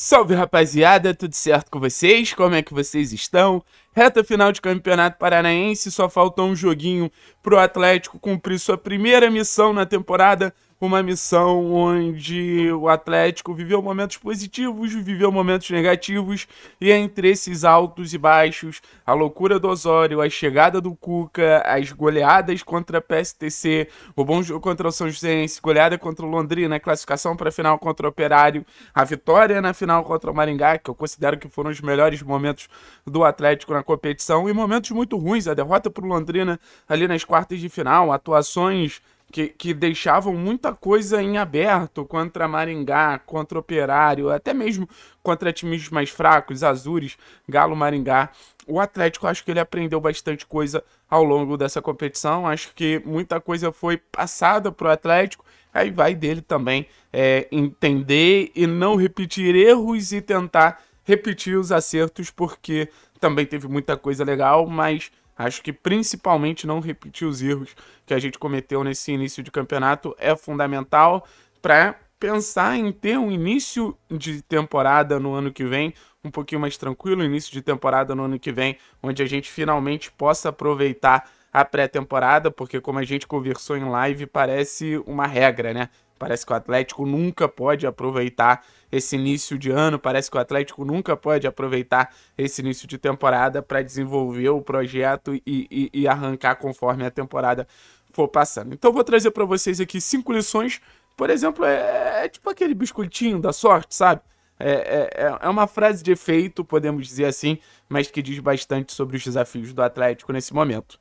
Salve rapaziada, tudo certo com vocês? Como é que vocês estão? Reta final de Campeonato Paranaense, só faltou um joguinho para o Atlético cumprir sua primeira missão na temporada. Uma missão onde o Atlético viveu momentos positivos, viveu momentos negativos, e entre esses altos e baixos, a loucura do Osório, a chegada do Cuca, as goleadas contra a PSTC, o bom jogo contra o São Joséense, goleada contra o Londrina, a classificação para a final contra o Operário, a vitória na final contra o Maringá, que eu considero que foram os melhores momentos do Atlético na competição e momentos muito ruins. A derrota para o Londrina ali nas quartas de final, atuações que, que, deixavam muita coisa em aberto contra Maringá, contra Operário, até mesmo contra times mais fracos, Azures, Galo Maringá. O Atlético, acho que ele aprendeu bastante coisa ao longo dessa competição. Acho que muita coisa foi passada para o Atlético. Aí vai dele também é, entender e não repetir erros e tentar repetir os acertos, porque também teve muita coisa legal, mas acho que principalmente não repetir os erros que a gente cometeu nesse início de campeonato é fundamental para pensar em ter um início de temporada no ano que vem um pouquinho mais tranquilo, início de temporada no ano que vem, onde a gente finalmente possa aproveitar a pré-temporada, porque como a gente conversou em live, parece uma regra, né? Parece que o Atlético nunca pode aproveitar esse início de ano, parece que o Atlético nunca pode aproveitar esse início de temporada para desenvolver o projeto e, e, e, arrancar conforme a temporada for passando. Então vou trazer para vocês aqui cinco lições. Por exemplo, é, é tipo aquele biscoitinho da sorte, sabe? É, é, é, é, uma frase de efeito, podemos dizer assim, mas que diz bastante sobre os desafios do Atlético nesse momento.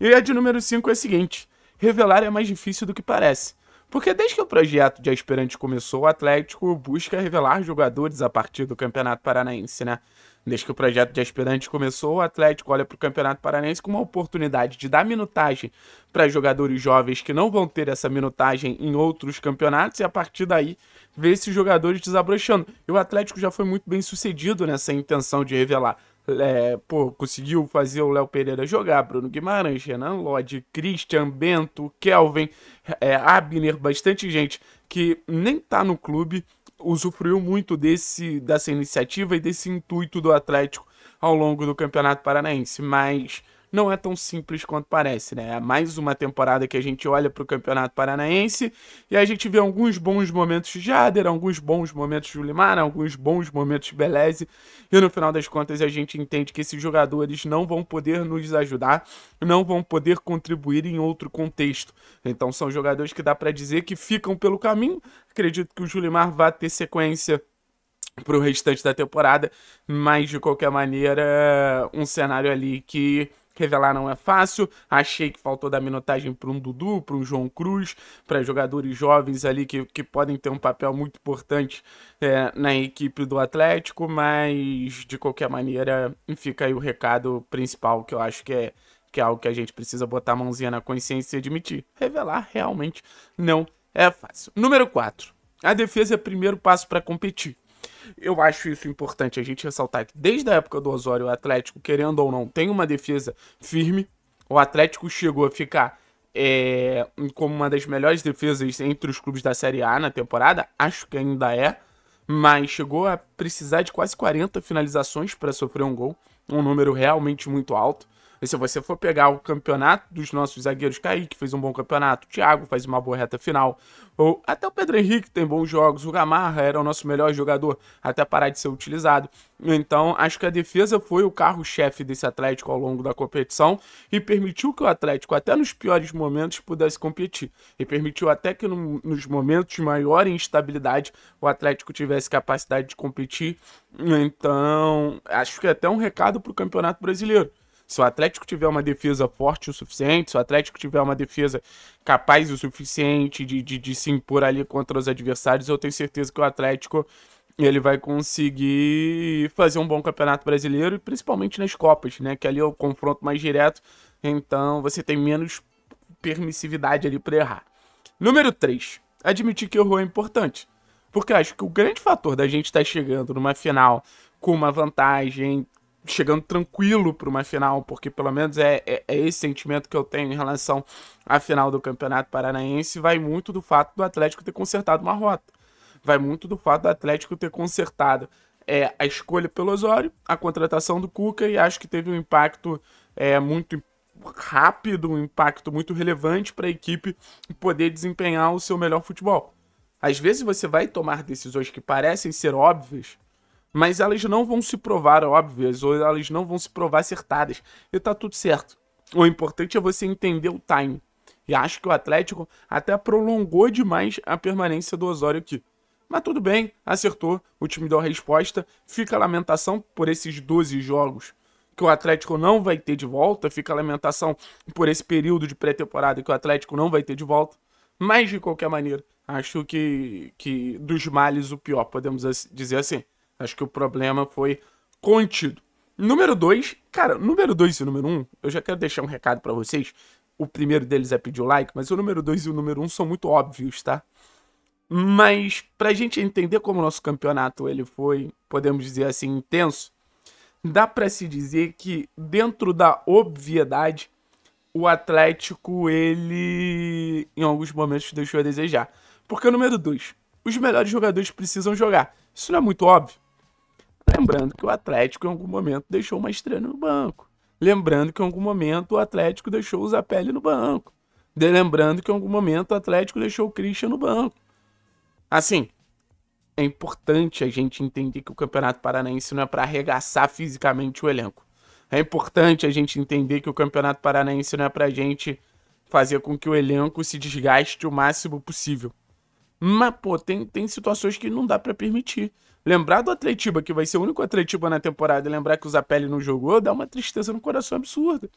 E a de número 5 é a seguinte: revelar é mais difícil do que parece. Porque desde que o projeto de aspirante começou, o Atlético busca revelar jogadores a partir do Campeonato Paranaense, né? Desde que o projeto de aspirante começou, o Atlético olha para o Campeonato Paranaense como uma oportunidade de dar minutagem para jogadores jovens que não vão ter essa minutagem em outros campeonatos e a partir daí ver esses jogadores desabrochando. E o Atlético já foi muito bem sucedido nessa intenção de revelar. É, pô, conseguiu fazer o Léo Pereira jogar, Bruno Guimarães, Renan lodi Christian Bento, Kelvin, é, Abner, bastante gente que nem tá no clube, usufruiu muito desse, dessa iniciativa e desse intuito do Atlético ao longo do Campeonato Paranaense, mas não é tão simples quanto parece, né? É mais uma temporada que a gente olha para o Campeonato Paranaense e a gente vê alguns bons momentos de Jader, alguns bons momentos de Ulimar, alguns bons momentos de Beleze, e no final das contas a gente entende que esses jogadores não vão poder nos ajudar, não vão poder contribuir em outro contexto. Então são jogadores que dá para dizer que ficam pelo caminho. Acredito que o Julimar vá ter sequência para o restante da temporada, mas de qualquer maneira, um cenário ali que Revelar não é fácil. Achei que faltou dar minutagem para um Dudu, para um João Cruz, para jogadores jovens ali que, que podem ter um papel muito importante é, na equipe do Atlético, mas de qualquer maneira, fica aí o recado principal que eu acho que é que é algo que a gente precisa botar a mãozinha na consciência e admitir. Revelar realmente não é fácil. Número 4. A defesa é o primeiro passo para competir. Eu acho isso importante a gente ressaltar que desde a época do Osório, o Atlético, querendo ou não, tem uma defesa firme. O Atlético chegou a ficar é, como uma das melhores defesas entre os clubes da Série A na temporada, acho que ainda é, mas chegou a precisar de quase 40 finalizações para sofrer um gol, um número realmente muito alto. E se você for pegar o campeonato dos nossos zagueiros, Kaique fez um bom campeonato, o Thiago faz uma boa reta final, ou até o Pedro Henrique tem bons jogos, o Gamarra era o nosso melhor jogador até parar de ser utilizado. Então, acho que a defesa foi o carro-chefe desse Atlético ao longo da competição e permitiu que o Atlético, até nos piores momentos, pudesse competir. E permitiu até que no, nos momentos de maior instabilidade o Atlético tivesse capacidade de competir. Então, acho que é até um recado para o Campeonato Brasileiro. Se o Atlético tiver uma defesa forte o suficiente, se o Atlético tiver uma defesa capaz o suficiente de, de, de se impor ali contra os adversários, eu tenho certeza que o Atlético ele vai conseguir fazer um bom campeonato brasileiro e principalmente nas Copas, né? Que ali é o confronto mais direto, então você tem menos permissividade ali para errar. Número 3. Admitir que errou é importante. Porque eu acho que o grande fator da gente estar tá chegando numa final com uma vantagem chegando tranquilo para uma final, porque pelo menos é, é, é, esse sentimento que eu tenho em relação à final do Campeonato Paranaense, vai muito do fato do Atlético ter consertado uma rota. Vai muito do fato do Atlético ter consertado é, a escolha pelo Osório, a contratação do Cuca, e acho que teve um impacto é, muito rápido, um impacto muito relevante para a equipe poder desempenhar o seu melhor futebol. Às vezes você vai tomar decisões que parecem ser óbvias, mas elas não vão se provar óbvias, ou elas não vão se provar acertadas. E tá tudo certo. O importante é você entender o time. E acho que o Atlético até prolongou demais a permanência do Osório aqui. Mas tudo bem, acertou, o time deu a resposta. Fica a lamentação por esses 12 jogos que o Atlético não vai ter de volta, fica a lamentação por esse período de pré-temporada que o Atlético não vai ter de volta. Mas de qualquer maneira, acho que, que dos males o pior, podemos dizer assim. Acho que o problema foi contido. Número 2, cara, número 2 e número 1, um, eu já quero deixar um recado para vocês. O primeiro deles é pedir o like, mas o número 2 e o número 1 um são muito óbvios, tá? Mas pra gente entender como o nosso campeonato ele foi, podemos dizer assim, intenso, dá para se dizer que dentro da obviedade, o Atlético ele em alguns momentos deixou a desejar. Porque número 2, os melhores jogadores precisam jogar. Isso não é muito óbvio. Lembrando que o Atlético em algum momento deixou uma estrela no banco. Lembrando que em algum momento o Atlético deixou o Zapelli no banco. De lembrando que em algum momento o Atlético deixou o Christian no banco. Assim, é importante a gente entender que o Campeonato Paranaense não é para arregaçar fisicamente o elenco. É importante a gente entender que o Campeonato Paranaense não é para a gente fazer com que o elenco se desgaste o máximo possível. Mas, pô, tem, tem situações que não dá para permitir. Lembrar do Atletiba, que vai ser o único Atletiba na temporada, e lembrar que o Zapelli não jogou, dá uma tristeza no coração absurda.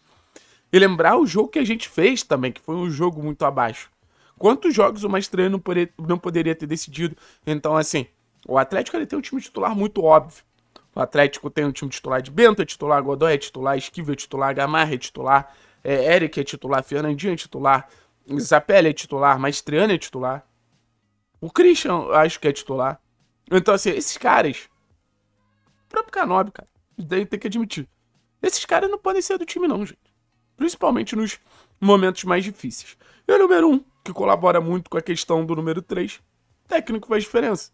E lembrar o jogo que a gente fez também, que foi um jogo muito abaixo. Quantos jogos o Mastrano não, poderia, não poderia ter decidido? Então, assim, o Atlético ele tem um time titular muito óbvio. O Atlético tem um time titular de Bento, é titular Godoy, é titular Esquivel, é titular Gamarra, é titular é, Eric, é titular Fernandinho, é titular Zapelli é titular Maestriano, é titular. O Christian, acho que é titular. Então, assim, esses caras. O próprio Canobi, cara. Daí tem que admitir. Esses caras não podem ser do time, não, gente. Principalmente nos momentos mais difíceis. E o número 1, um, que colabora muito com a questão do número 3. Técnico faz diferença.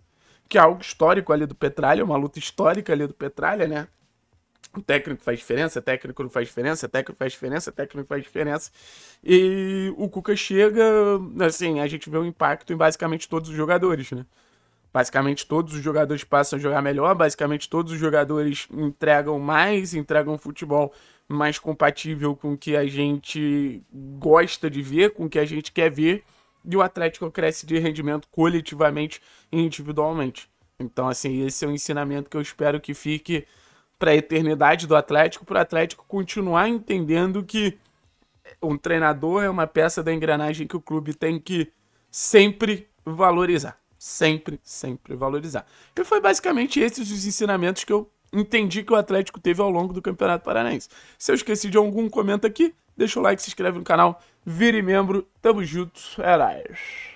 Que é algo histórico ali do Petralha, uma luta histórica ali do Petralha, né? O técnico faz diferença, técnico não faz diferença, técnico faz diferença, técnico faz diferença. E o Cuca chega, assim, a gente vê um impacto em basicamente todos os jogadores, né? Basicamente todos os jogadores passam a jogar melhor, basicamente todos os jogadores entregam mais, entregam futebol mais compatível com o que a gente gosta de ver, com o que a gente quer ver, e o Atlético cresce de rendimento coletivamente e individualmente. Então, assim, esse é um ensinamento que eu espero que fique para a eternidade do Atlético, para o Atlético continuar entendendo que um treinador é uma peça da engrenagem que o clube tem que sempre valorizar. Sempre, sempre valorizar. E foi basicamente esses os ensinamentos que eu entendi que o Atlético teve ao longo do Campeonato Paranaense. Se eu esqueci de algum, comenta aqui, deixa o like, se inscreve no canal, vire membro, tamo junto, é